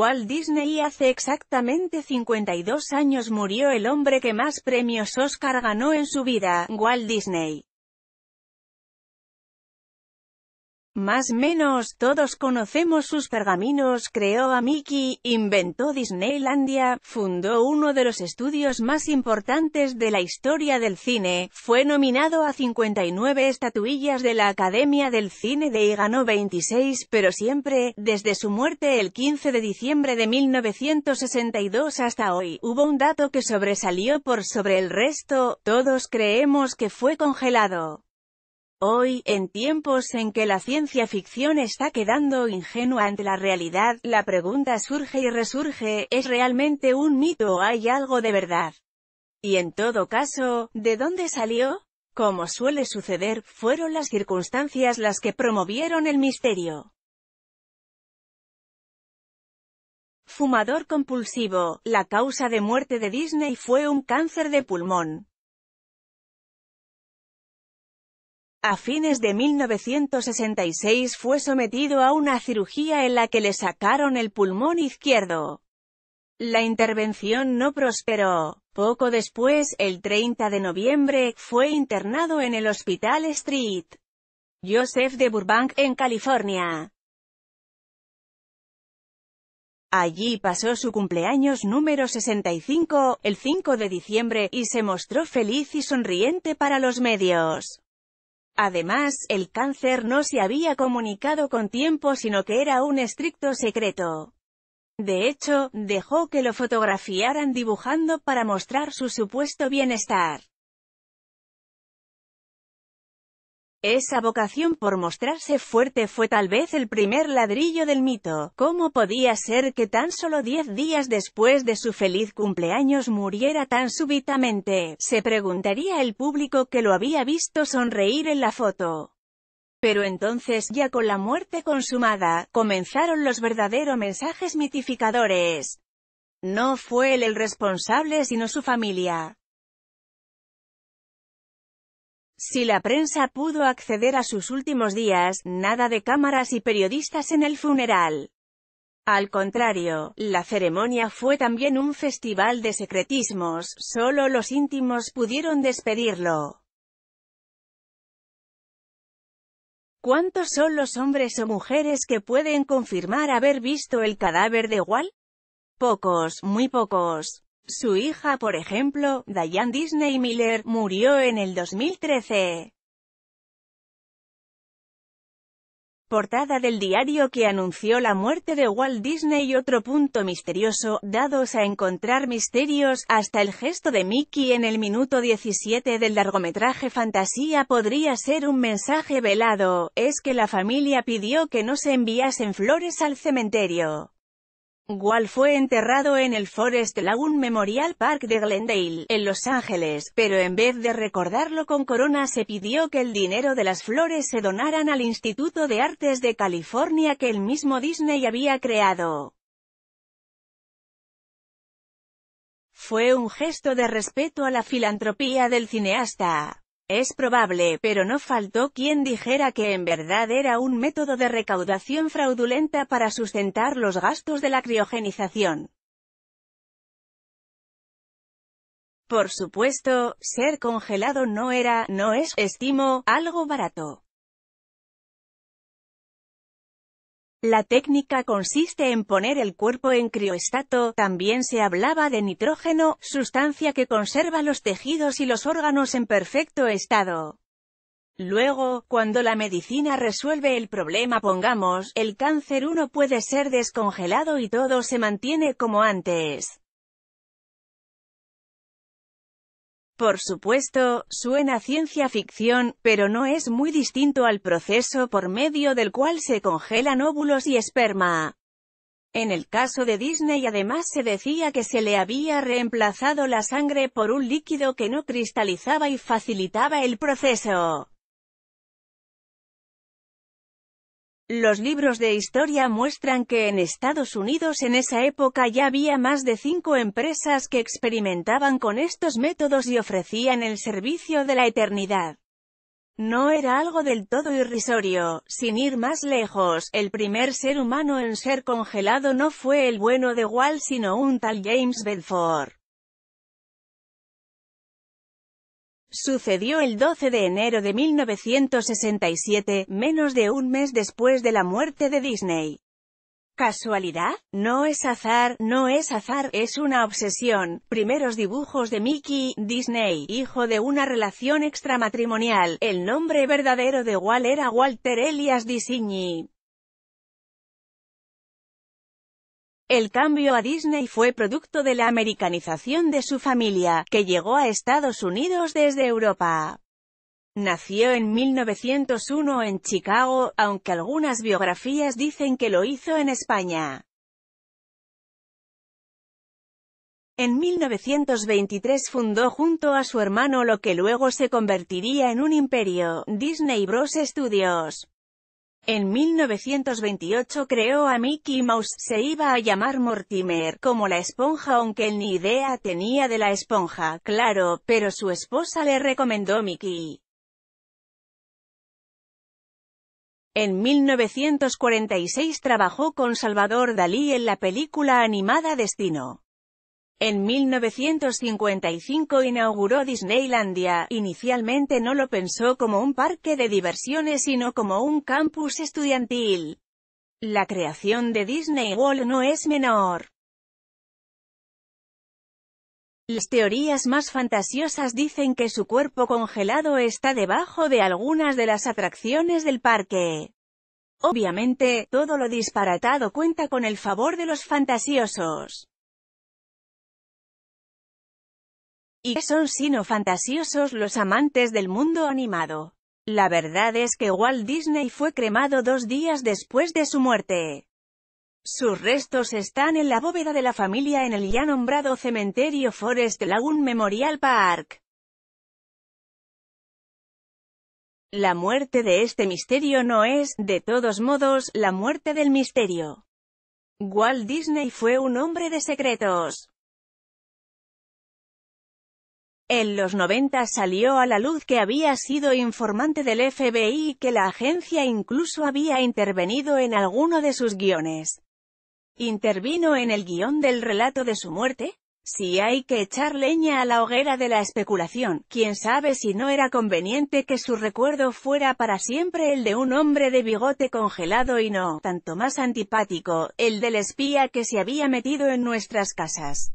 Walt Disney hace exactamente 52 años murió el hombre que más premios Oscar ganó en su vida, Walt Disney. Más menos, todos conocemos sus pergaminos, creó a Mickey, inventó Disneylandia, fundó uno de los estudios más importantes de la historia del cine, fue nominado a 59 estatuillas de la Academia del Cine de y ganó 26, pero siempre, desde su muerte el 15 de diciembre de 1962 hasta hoy, hubo un dato que sobresalió por sobre el resto, todos creemos que fue congelado. Hoy, en tiempos en que la ciencia ficción está quedando ingenua ante la realidad, la pregunta surge y resurge, ¿es realmente un mito o hay algo de verdad? Y en todo caso, ¿de dónde salió? Como suele suceder, fueron las circunstancias las que promovieron el misterio. Fumador compulsivo, la causa de muerte de Disney fue un cáncer de pulmón. A fines de 1966 fue sometido a una cirugía en la que le sacaron el pulmón izquierdo. La intervención no prosperó. Poco después, el 30 de noviembre, fue internado en el Hospital Street. Joseph de Burbank, en California. Allí pasó su cumpleaños número 65, el 5 de diciembre, y se mostró feliz y sonriente para los medios. Además, el cáncer no se había comunicado con tiempo sino que era un estricto secreto. De hecho, dejó que lo fotografiaran dibujando para mostrar su supuesto bienestar. Esa vocación por mostrarse fuerte fue tal vez el primer ladrillo del mito. ¿Cómo podía ser que tan solo diez días después de su feliz cumpleaños muriera tan súbitamente? Se preguntaría el público que lo había visto sonreír en la foto. Pero entonces, ya con la muerte consumada, comenzaron los verdaderos mensajes mitificadores. No fue él el responsable sino su familia. Si la prensa pudo acceder a sus últimos días, nada de cámaras y periodistas en el funeral. Al contrario, la ceremonia fue también un festival de secretismos, solo los íntimos pudieron despedirlo. ¿Cuántos son los hombres o mujeres que pueden confirmar haber visto el cadáver de Wall? Pocos, muy pocos. Su hija, por ejemplo, Diane Disney Miller, murió en el 2013. portada del diario que anunció la muerte de Walt Disney y otro punto misterioso, dados a encontrar misterios, hasta el gesto de Mickey en el minuto 17 del largometraje Fantasía podría ser un mensaje velado, es que la familia pidió que no se enviasen flores al cementerio. Wall fue enterrado en el Forest Lagoon Memorial Park de Glendale, en Los Ángeles, pero en vez de recordarlo con corona se pidió que el dinero de las flores se donaran al Instituto de Artes de California que el mismo Disney había creado. Fue un gesto de respeto a la filantropía del cineasta. Es probable, pero no faltó quien dijera que en verdad era un método de recaudación fraudulenta para sustentar los gastos de la criogenización. Por supuesto, ser congelado no era, no es, estimo, algo barato. La técnica consiste en poner el cuerpo en criostato, también se hablaba de nitrógeno, sustancia que conserva los tejidos y los órganos en perfecto estado. Luego, cuando la medicina resuelve el problema pongamos, el cáncer uno puede ser descongelado y todo se mantiene como antes. Por supuesto, suena ciencia ficción, pero no es muy distinto al proceso por medio del cual se congelan óvulos y esperma. En el caso de Disney además se decía que se le había reemplazado la sangre por un líquido que no cristalizaba y facilitaba el proceso. Los libros de historia muestran que en Estados Unidos en esa época ya había más de cinco empresas que experimentaban con estos métodos y ofrecían el servicio de la eternidad. No era algo del todo irrisorio, sin ir más lejos, el primer ser humano en ser congelado no fue el bueno de Wall sino un tal James Bedford. Sucedió el 12 de enero de 1967, menos de un mes después de la muerte de Disney. ¿Casualidad? No es azar, no es azar, es una obsesión. Primeros dibujos de Mickey, Disney, hijo de una relación extramatrimonial. El nombre verdadero de Wall era Walter Elias Disney. El cambio a Disney fue producto de la americanización de su familia, que llegó a Estados Unidos desde Europa. Nació en 1901 en Chicago, aunque algunas biografías dicen que lo hizo en España. En 1923 fundó junto a su hermano lo que luego se convertiría en un imperio, Disney Bros. Studios. En 1928 creó a Mickey Mouse, se iba a llamar Mortimer, como la esponja aunque él ni idea tenía de la esponja, claro, pero su esposa le recomendó Mickey. En 1946 trabajó con Salvador Dalí en la película animada Destino. En 1955 inauguró Disneylandia, inicialmente no lo pensó como un parque de diversiones sino como un campus estudiantil. La creación de Disney World no es menor. Las teorías más fantasiosas dicen que su cuerpo congelado está debajo de algunas de las atracciones del parque. Obviamente, todo lo disparatado cuenta con el favor de los fantasiosos. y son sino fantasiosos los amantes del mundo animado. La verdad es que Walt Disney fue cremado dos días después de su muerte. Sus restos están en la bóveda de la familia en el ya nombrado cementerio Forest Lawn Memorial Park. La muerte de este misterio no es, de todos modos, la muerte del misterio. Walt Disney fue un hombre de secretos. En los 90 salió a la luz que había sido informante del FBI y que la agencia incluso había intervenido en alguno de sus guiones. ¿Intervino en el guión del relato de su muerte? Si hay que echar leña a la hoguera de la especulación, quién sabe si no era conveniente que su recuerdo fuera para siempre el de un hombre de bigote congelado y no, tanto más antipático, el del espía que se había metido en nuestras casas.